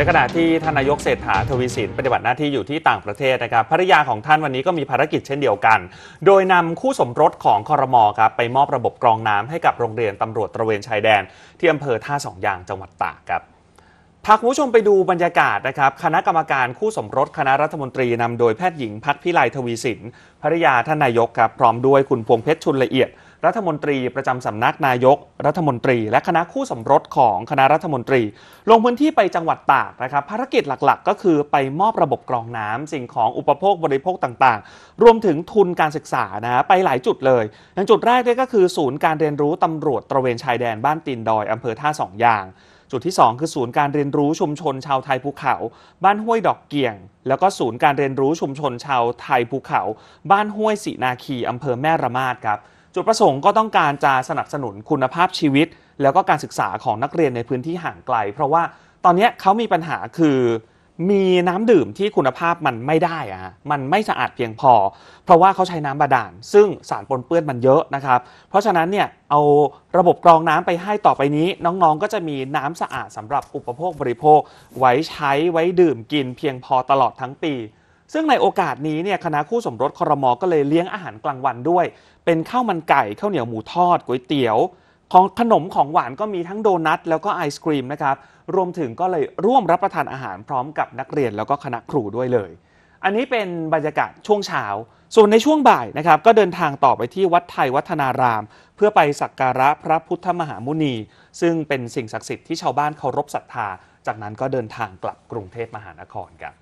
ในขณะที่ทานนายกเศรษฐาทวีสินปฏิบัติหน้าที่อยู่ที่ต่างประเทศนะครับภรรยาของท่านวันนี้ก็มีภารกิจเช่นเดียวกัน โดยนำคู่สมรสของคอรมอครับไปมอบระบบกรองน้ำให้กับโรงเรียนตำรวจตระเวนชายแดน ที่อำเภอท่าสองยางจังหวัดตากครับพาคุณผู้ชมไปดูบรรยากาศนะครับ คณะกรรมการคู่สมรสคณะรัฐมนตรี นำโดยแพทย์หญิงพักพิไลทวีสินภรรยาท่านนายกครับพร้อมด้วยคุณพวงเพชรชุนละเอียดรัฐมนตรีประจำสำนักนายกรัฐมนตรี และคณะคู่สมรสของคณะรัฐมนตรี ลงพื้นที่ไปจังหวัดตากนะครับ ภารกิจหลักๆ ก็คือไปมอบระบบกรองน้ำ สิ่งของอุปโภคบริโภคต่างๆ รวมถึงทุนการศึกษานะไปหลายจุดเลยอย่างจุดแรกเยก็คือ ศูนย์การเรียนรู้ตำรวจตระเวนชายแดน บ้านตีนดอยอำเภอท่าสองยาง จุดที่ 2 คือศูนย์การเรียนรู้ชุมชนชาวไทยภูเขา บ้านห้วยดอกเกี่ยง แล้วก็ศูนย์การเรียนรู้ชุมชนชาวไทยภูเขา บ้านห้วยสีนาคีอำเภอแม่ระมาดครับจุดประสงค์ก็ต้องการจะสนับสนุนคุณภาพชีวิต แล้วก็การศึกษาของนักเรียนในพื้นที่ห่างไกล เพราะว่าตอนนี้เขามีปัญหาคือมีน้ำดื่มที่คุณภาพมันไม่ได้อะมันไม่สะอาดเพียงพอ เพราะว่าเขาใช้น้ำบาดาลซึ่งสารปนเปื้อนมันเยอะนะครับ เพราะฉะนั้นเนี่ยเอาระบบกรองน้ำไปให้ต่อไปนี้ น้องๆก็จะมีน้ำสะอาดสำหรับอุปโภคบริโภค ไว้ใช้ไว้ดื่มกินเพียงพอตลอดทั้งปีซึ่งในโอกาสนี้เนี่ยคณะคู่สมรสครมก็เลยเลี้ยงอาหารกลางวันด้วย เป็นข้าวมันไก่ข้าวเหนียวหมูทอดก๋วยเตี๋ยวของขนมของหวานก็มีทั้งโดนัทแล้วก็ไอศครีมนะครับ รวมถึงก็เลยร่วมรับประทานอาหารพร้อมกับนักเรียนแล้วก็คณะครูด้วยเลย อันนี้เป็นบรรยากาศช่วงเช้าส่วนในช่วงบ่ายนะครับก็เดินทางต่อไปที่วัดไทยวัฒนาราม เพื่อไปสักการะพระพุทธมหามุนี ซึ่งเป็นสิ่งศักดิ์สิทธิ์ที่ชาวบ้านเคารพศรัทธา จากนั้นก็เดินทางกลับกรุงเทพมหานครครับ